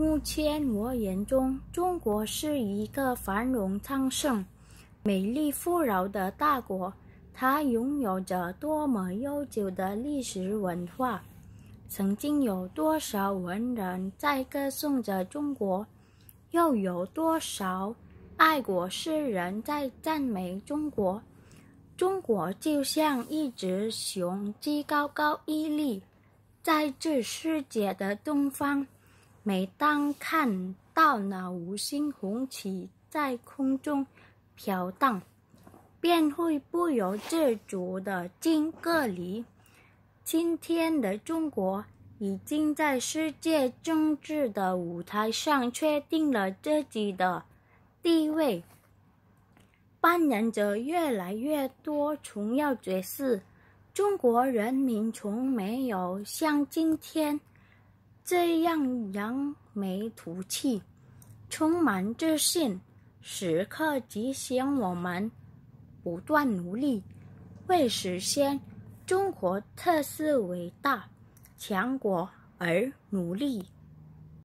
目前，我眼中，中国是一个繁荣昌盛、美丽富饶的大国。它拥有着多么悠久的历史文化！曾经有多少文人在歌颂着中国，又有多少爱国诗人在赞美中国？中国就像一只雄鸡，高高屹立在这世界的东方。每当看到那五星红旗在空中飘荡，便会不由自主的敬个礼。今天的中国已经在世界政治的舞台上确定了自己的地位，扮演着越来越多重要角色。中国人民从没有像今天。这样扬眉吐气，充满自信，时刻提醒我们不断努力，为实现中国特色伟大强国而努力。